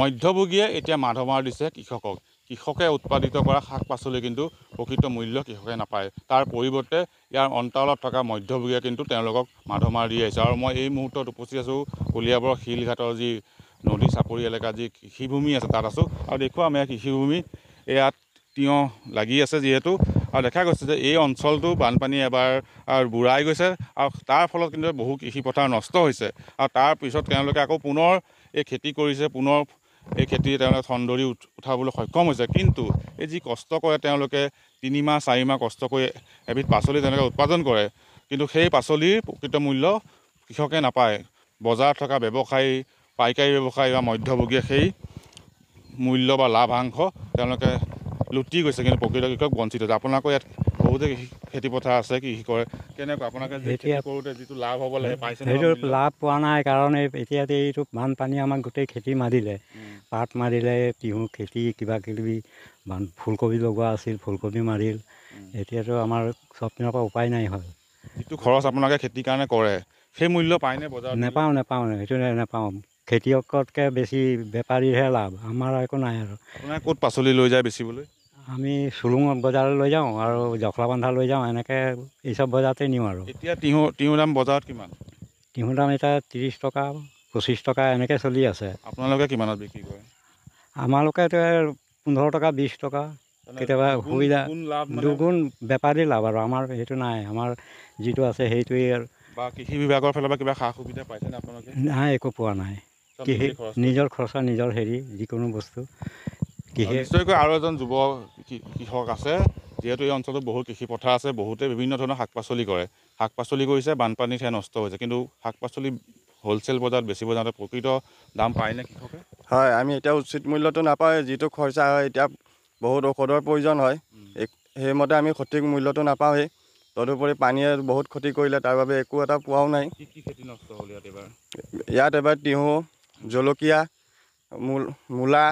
মধ্যভোগীয়ে এতিয়া মাধমাৰ দিছে কৃষকক কৃষকে উৎপাদিত কৰা শাক পাচলি কিন্তু প্ৰকৃত মূল্য কৃষকে নাপায় তাৰ পৰিৱৰ্তে ইয়াৰ অন্তৰালত থকা মধ্যভোগীয়ে কিন্তু তেওঁলোকক মাধমাৰ দি আহিছে আৰু মই এই মুহূৰ্তত উপস্থিত আছোঁ কলিয়াবৰ শিলঘাটৰ যি নদী চাপৰি এলেকাৰ যি কৃষিভূমি আছে তাত আছোঁ আৰু দেখোঁ আমি এই কৃষিভূমি ইয়াত তিয়ঁহ লাগি আছে যিহেতু আৰু দেখা গৈছে যে এই অঞ্চলটো বানপানী এবাৰ বুৰাই গৈছে আৰু তাৰ ফলত কিন্তু বহু কৃষি পথাৰ নষ্ট হৈছে আৰু তাৰপিছত তেওঁলোকে আকৌ পুনৰ এই খেতি কৰিছে পুনৰ এই খেতি তেওঁলোকে ঠন ধনদৰি উঠাবলৈ সক্ষম হৈছে কিন্তু এই যি কষ্ট কৰে তেওঁলোকে তিনিমাহ চাৰিমাহ কষ্ট কৰি এবিধ পাচলি তেওঁলোকে উৎপাদন কৰে কিন্তু সেই পাচলিৰ প্ৰকৃত মূল্য কৃষকে নাপায় বজাৰত থকা ব্যৱসায়ী পাইকাৰী ব্যৱসায়ী বা মধ্যভোগীয়ে সেই মূল্য বা লাভাংশ তেওঁলোকে লুটি গৈছে কিন্তু প্ৰকৃত কৃষক বঞ্চিত হৈছে আপোনালোকৰ ইয়াত বহুতে খেতি পথাৰ আছে কৃষি কৰে কেনেকুৱা আপোনালোকে খেতি কৰোঁতে যিটো লাভ হ'ব লাগে পাইছে সেইটো লাভ পোৱা নাই কাৰণ এই এতিয়া এইটো বানপানী আমাক গোটেই খেতি মাৰিলে পাত মাৰিলে তিঁহ খেতি কিবা কিবি বান ফুলকবি লগোৱা আছিল ফুলকবি মাৰিল এতিয়াতো আমাৰ চবপিনৰ পৰা উপায় নাই হ'ল যিটো খৰচ আপোনালোকে খেতিৰ কাৰণে কৰে সেই মূল্য পায়নে বজাৰত নাপাওঁ নাপাওঁ সেইটো নাপাওঁ খেতিয়কতকৈ বেছি বেপাৰীৰহে লাভ আমাৰ একো নাই আৰু আপোনাৰ ক'ত পাচলি লৈ যায় বেচিবলৈ আমি চুলুং বজাৰলৈ লৈ যাওঁ আৰু জখলা বন্ধা লৈ যাওঁ এনেকৈ এইচব বজাৰতে নিওঁ আৰু এতিয়া তিহু তিহু দাম বজাৰত কিমান তিহু দাম এতিয়া ত্ৰিছ টকা পঁচিছ টকা এনেকৈ চলি আছে আপোনালোকে কিমানত বিক্ৰী কৰে আমালোকে পোন্ধৰ টকা বিছ টকা কেতিয়াবা সুবিধা দুগুণ বেপাৰী লাভ আৰু আমাৰ সেইটো নাই আমাৰ যিটো আছে সেইটোৱে আৰু বা কৃষি বিভাগৰ ফালৰ পৰা কিবা সা সুবিধা পাইছেনে আপোনালোকে নাই একো পোৱা নাই কৃষি নিজৰ খৰচা নিজৰ হেৰি যিকোনো বস্তু নিশ্চয়কৈ আৰু এজন যুৱ কৃষক আছে যিহেতু এই অঞ্চলটো বহুত কৃষি পথাৰ আছে বহুতে বিভিন্ন ধৰণৰ শাক পাচলি কৰে শাক পাচলি কৰিছে বানপানীত সেয়া নষ্ট হৈছে কিন্তু শাক পাচলি হ'লচেল বজাৰত বেছি যাওঁতে প্ৰকৃত দাম পায়নে কৃষকে হয় আমি এতিয়া উচিত মূল্যটো নাপাওঁ যিটো খৰচা হয় এতিয়া বহুত ঔষধৰ প্ৰয়োজন হয় সেইমতে আমি সঠিক মূল্যটো নাপাওঁৱেই তদুপৰি পানীয়ে বহুত ক্ষতি কৰিলে তাৰ বাবে একো এটা পোৱাও নাই ইয়াত এবাৰ তিঁহু জলকীয়া মূল মূলা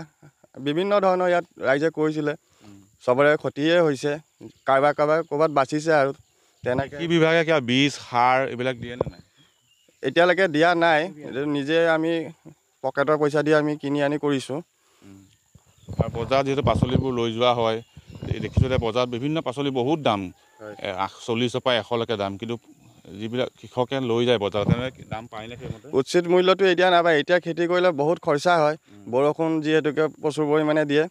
বিভিন্ন ধৰণৰ ইয়াত ৰাইজে কৰিছিলে চবৰে ক্ষতিয়ে হৈছে কাৰোবাৰ কাৰোবাৰ ক'ৰবাত বাচিছে আৰু তেনেকৈ কি বিভাগে কিবা বীজ সাৰ এইবিলাক দিয়ে নে নাই এতিয়ালৈকে দিয়া নাই নিজে আমি পকেটৰ পইচা দি আমি কিনি আনি কৰিছোঁ আৰু বজাৰত যিহেতু পাচলিবোৰ লৈ যোৱা হয় দেখিছোঁ যে বজাৰত বিভিন্ন পাচলি বহুত দাম চল্লিছৰ পৰা এশলৈকে দাম কিন্তু যিবিলাক কৃষকে লৈ যায় বজাৰত দাম পায়নে উচিত মূল্যটো এতিয়া নাপায় এতিয়া খেতি কৰিলে বহুত খৰচা হয় বৰষুণ যিহেতুকে প্ৰচুৰ পৰিমাণে দিয়ে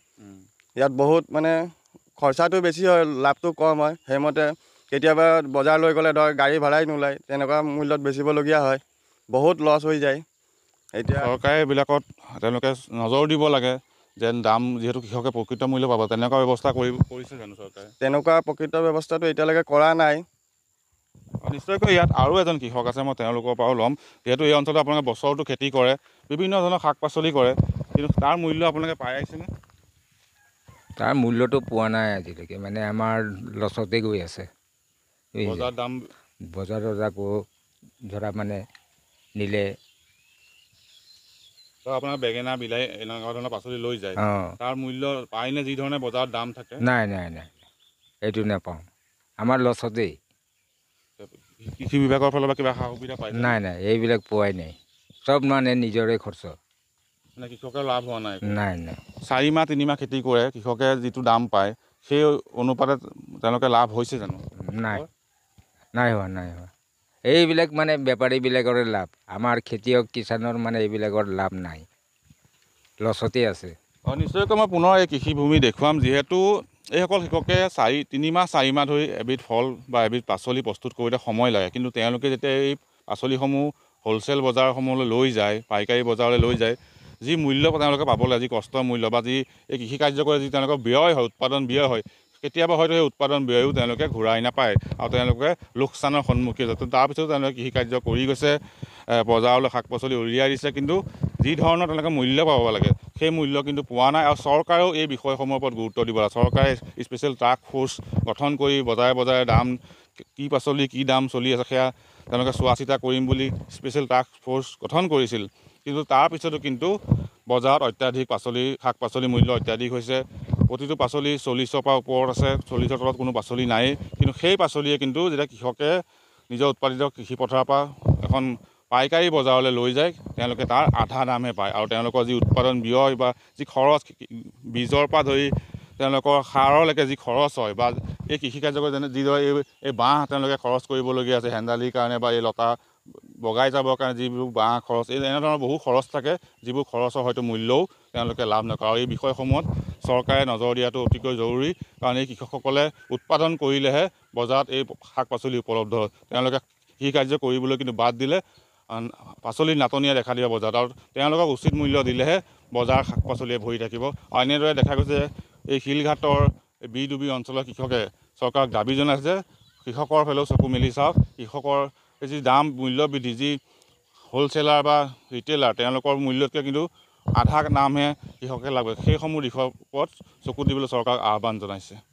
ইয়াত বহুত মানে খৰচাটো বেছি হয় লাভটো কম হয় সেইমতে কেতিয়াবা বজাৰ লৈ গ'লে ধৰক গাড়ী ভাড়াই নোলায় তেনেকুৱা মূল্যত বেচিবলগীয়া হয় বহুত লছ হৈ যায় এতিয়া চৰকাৰে এইবিলাকত তেওঁলোকে নজৰ দিব লাগে যেন দাম যিহেতু কৃষকে প্ৰকৃত মূল্য পাব তেনেকুৱা ব্যৱস্থা কৰি কৰিছে জানো চৰকাৰে তেনেকুৱা প্ৰকৃত ব্যৱস্থাটো এতিয়ালৈকে কৰা নাই নিশ্চয়কৈ ইয়াত আৰু এজন কৃষক আছে মই তেওঁলোকৰ পৰাও ল'ম যিহেতু এই অঞ্চলত আপোনালোকে বছৰটো খেতি কৰে বিভিন্ন ধৰণৰ শাক পাচলি কৰে কিন্তু তাৰ মূল্য আপোনালোকে পাই আহিছেনে তাৰ মূল্যটো পোৱা নাই আজিলৈকে মানে আমাৰ লচতে গৈ আছে বজাৰ দাম বজাৰ বজাৰ ধৰা মানে নিলে আপোনাৰ বেঙেনা বিলাহী এনেকুৱা ধৰণৰ পাচলি লৈ যায় অঁ তাৰ মূল্য পায়নে যি ধৰণে বজাৰত দাম থাকে নাই নাই নাই এইটো নাপাওঁ আমাৰ লচতেই কৃষি বিভাগৰ ফালৰ পৰা কিবা সা সুবিধা পায় নাই নাই এইবিলাক পোৱাই নাই চব মানে নিজৰে খৰ্চ মানে কৃষকে লাভ হোৱা নাই নাই নাই চাৰিমাহ তিনিমাহ খেতি কৰে কৃষকে যিটো দাম পায় সেই অনুপাতে তেওঁলোকে লাভ হৈছে জানো নাই নাই হোৱা নাই হোৱা এইবিলাক মানে বেপাৰীবিলাকৰে লাভ আমাৰ খেতিয়ক কিষাণৰ মানে এইবিলাকৰ লাভ নাই লচতে আছে অঁ নিশ্চয়কৈ মই পুনৰ এই কৃষিভূমি দেখুৱাম যিহেতু এইসকল শিক্ষকে চাৰি তিনিমাহ চাৰিমাহ ধৰি এবিধ ফল বা এবিধ পাচলি প্ৰস্তুত কৰোঁতে সময় লাগে কিন্তু তেওঁলোকে যেতিয়া এই পাচলিসমূহ হ'লচেল বজাৰসমূহলৈ লৈ যায় পাইকাৰী বজাৰলৈ লৈ যায় যি মূল্য তেওঁলোকে পাব লাগে যি কষ্ট মূল্য বা যি এই কৃষি কাৰ্য কৰে যি তেওঁলোকৰ ব্যয় হয় উৎপাদন ব্যয় হয় কেতিয়াবা হয়তো সেই উৎপাদন ব্যয়ো তেওঁলোকে ঘূৰাই নাপায় আৰু তেওঁলোকে লোকচানৰ সন্মুখীন হয় তাৰপিছতো তেওঁলোকে কৃষি কাৰ্য কৰি গৈছে বজাৰলৈ শাক পাচলি উলিয়াই দিছে কিন্তু যি ধৰণৰ তেওঁলোকে মূল্য পাব লাগে সেই মূল্য কিন্তু পোৱা নাই আৰু চৰকাৰেও এই বিষয়সমূহৰ ওপৰত গুৰুত্ব দিব লাগে চৰকাৰে স্পেচিয়েল টাস্ক ফ'ৰ্চ গঠন কৰি বজাৰে বজাৰে দাম কি পাচলি কি দাম চলি আছে সেয়া তেওঁলোকে চোৱা চিতা কৰিম বুলি স্পেচিয়েল টাস্ক ফ'ৰ্চ গঠন কৰিছিল কিন্তু তাৰপিছতো কিন্তু বজাৰত অত্যাধিক পাচলি শাক পাচলিৰ মূল্য অত্যাধিক হৈছে প্ৰতিটো পাচলি চল্লিছৰ পৰা ওপৰত আছে চল্লিছৰ তলত কোনো পাচলি নায়েই কিন্তু সেই পাচলিয়ে কিন্তু যেতিয়া কৃষকে নিজৰ উৎপাদিত কৃষি পথাৰৰ পৰা এখন পাইকাৰী বজাৰলৈ লৈ যায় তেওঁলোকে তাৰ আধা দামহে পায় আৰু তেওঁলোকৰ যি উৎপাদন ব্যয় বা যি খৰচ বীজৰ পৰা ধৰি তেওঁলোকৰ সাৰলৈকে যি খৰচ হয় বা এই কৃষি কৃষিকাৰ্যকৰ যেনে যিদৰে এই এই বাঁহ তেওঁলোকে খৰচ কৰিবলগীয়া আছে হেন্দালিৰ কাৰণে বা এই লতা বগাই যাবৰ কাৰণে যিবোৰ বাঁহ খৰচ এই এনেধৰণৰ বহু খৰচ থাকে যিবোৰ খৰচৰ হয়তো মূল্যও তেওঁলোকে লাভ নকৰে আৰু এই বিষয়সমূহত চৰকাৰে নজৰ দিয়াটো অতিকৈ জৰুৰী কাৰণ এই কৃষকসকলে উৎপাদন কৰিলেহে বজাৰত এই শাক পাচলি উপলব্ধ হয় তেওঁলোকে কৃষি কাৰ্য কৰিবলৈ কিন্তু বাদ দিলে পাচলিৰ নাটনিয়ে দেখা দিব বজাৰত আৰু তেওঁলোকক উচিত মূল্য দিলেহে বজাৰ শাক পাচলিয়ে ভৰি থাকিব আৰু এনেদৰে দেখা গৈছে এই শিলঘাটৰ বি ডুবি অঞ্চলৰ কৃষকে চৰকাৰক দাবী জনাইছে যে কৃষকৰ ফালেও চকু মেলি চাওক কৃষকৰ যি দাম মূল্য বৃদ্ধি যি হোলচেলাৰ বা ৰিটেইলাৰ তেওঁলোকৰ মূল্যতকৈ কিন্তু আধা নামহে কৃষকে লাগে সেইসমূহ দিশৰ ওপৰত চকু দিবলৈ চৰকাৰক আহ্বান জনাইছে